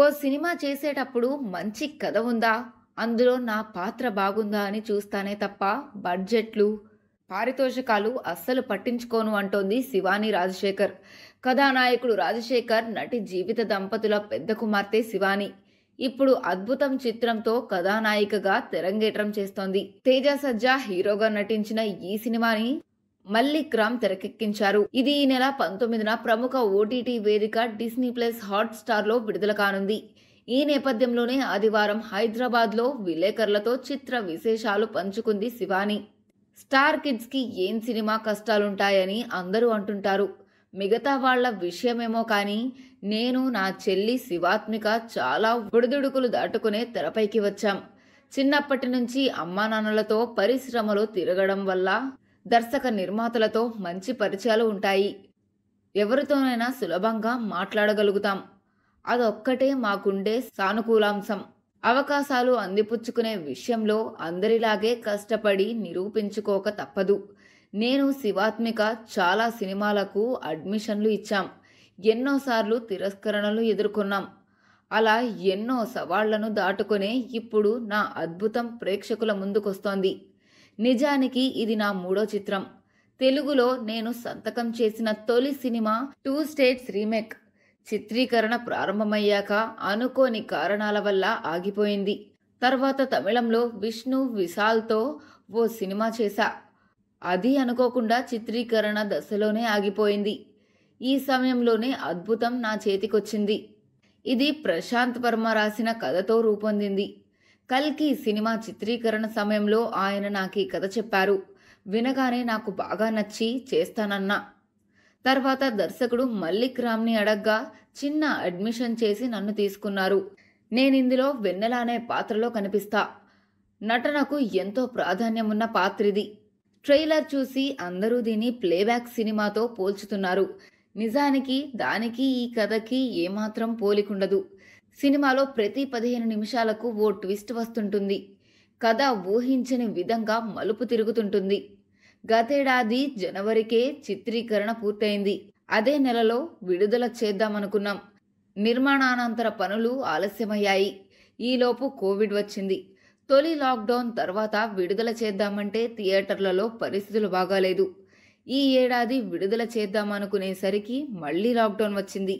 ఓ cinema చేసేటప్పుడు మంచి కథ ఉందా అందులో నా పాత్ర బాగుందా అని చూస్తానే తప్ప బడ్జెట్లు పారితోషికాలు అస్సలు పట్టించుకోను అంటోంది శివాని రాజశేఖర్ కథానాయకుడు రాజశేఖర్ నటి జీవిత దంపతుల పెద్ద కుమార్తె శివాని ఇప్పుడు అద్భుతం చిత్రంతో కథానాయికగా తెరంగేట్రం చేస్తోంది తేజ సజ్జా హీరోగా నటించిన ఈ సినిమాని మల్లిక్ రామ్ తెరకెక్కించారు ఇది ఈ నెల పంతొమ్మిదిన ప్రముఖ ఓటీటీ వేదిక డిస్నీ ప్లస్ హాట్ స్టార్లో విడుదల కానుంది ఈ నేపథ్యంలోనే ఆదివారం హైదరాబాద్లో విలేకరులతో చిత్ర విశేషాలు పంచుకుంది శివాని స్టార్ కిడ్స్కి ఏం సినిమా కష్టాలుంటాయని అందరూ అంటుంటారు మిగతా వాళ్ల విషయమేమో కానీ నేను నా చెల్లి శివాత్మిక చాలా ఒడిదుడుకులు దాటుకునే తెరపైకి వచ్చాం చిన్నప్పటి నుంచి అమ్మానాన్నలతో పరిశ్రమలో తిరగడం వల్ల దర్శక నిర్మాతలతో మంచి పరిచయాలు ఉంటాయి ఎవరితోనైనా సులభంగా మాట్లాడగలుగుతాం అదొక్కటే మాకుండే సానుకూలాంశం అవకాశాలు అందిపుచ్చుకునే విషయంలో అందరిలాగే కష్టపడి నిరూపించుకోక తప్పదు నేను శివాత్మిక చాలా సినిమాలకు అడ్మిషన్లు ఇచ్చాం ఎన్నోసార్లు తిరస్కరణలు ఎదుర్కొన్నాం అలా ఎన్నో సవాళ్లను దాటుకునే ఇప్పుడు నా అద్భుతం ప్రేక్షకుల ముందుకొస్తోంది నిజానికి ఇది నా మూడో చిత్రం తెలుగులో నేను సంతకం చేసిన తొలి సినిమా టూ స్టేట్స్ రీమేక్ చిత్రీకరణ ప్రారంభమయ్యాక అనుకోని కారణాల వల్ల ఆగిపోయింది తర్వాత తమిళంలో విష్ణు విశాల్తో ఓ సినిమా చేశా అది అనుకోకుండా చిత్రీకరణ దశలోనే ఆగిపోయింది ఈ సమయంలోనే అద్భుతం నా చేతికొచ్చింది ఇది ప్రశాంత్ వర్మ రాసిన కథతో రూపొందింది కల్కి సినిమా చిత్రీకరణ సమయంలో ఆయన నాకు ఈ కథ చెప్పారు వినగానే నాకు బాగా నచ్చి చేస్తానన్నా తర్వాత దర్శకుడు మల్లిక్ రామ్ని అడగ్గా చిన్న అడ్మిషన్ చేసి నన్ను తీసుకున్నారు నేను ఇందులో వెన్నెల అనే పాత్రలో కనిపిస్తా నటనకు ఎంతో ప్రాధాన్యమున్న పాత్రిది ట్రైలర్ చూసి అందరూ దీని ప్లేబ్యాక్ సినిమాతో పోల్చుతున్నారు నిజానికి దానికి ఈ కథకి ఏమాత్రం పోలికుండదు సినిమాలో ప్రతి పదిహేను నిమిషాలకు ఓ ట్విస్ట్ వస్తుంటుంది కథ ఊహించని విధంగా మలుపు తిరుగుతుంటుంది గతేడాది జనవరికే చిత్రీకరణ పూర్తయింది అదే నెలలో విడుదల చేద్దామనుకున్నాం నిర్మాణానంతర పనులు ఆలస్యమయ్యాయి ఈలోపు కోవిడ్ వచ్చింది తొలి లాక్డౌన్ తర్వాత విడుదల చేద్దామంటే థియేటర్లలో పరిస్థితులు బాగాలేదు ఈ ఏడాది విడుదల చేద్దామనుకునేసరికి మళ్ళీ లాక్డౌన్ వచ్చింది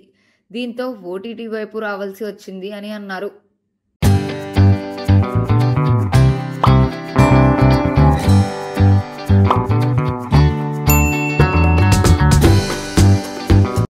దీంతో ఓటీటీ వైపు రావాల్సి వచ్చింది అని అన్నారు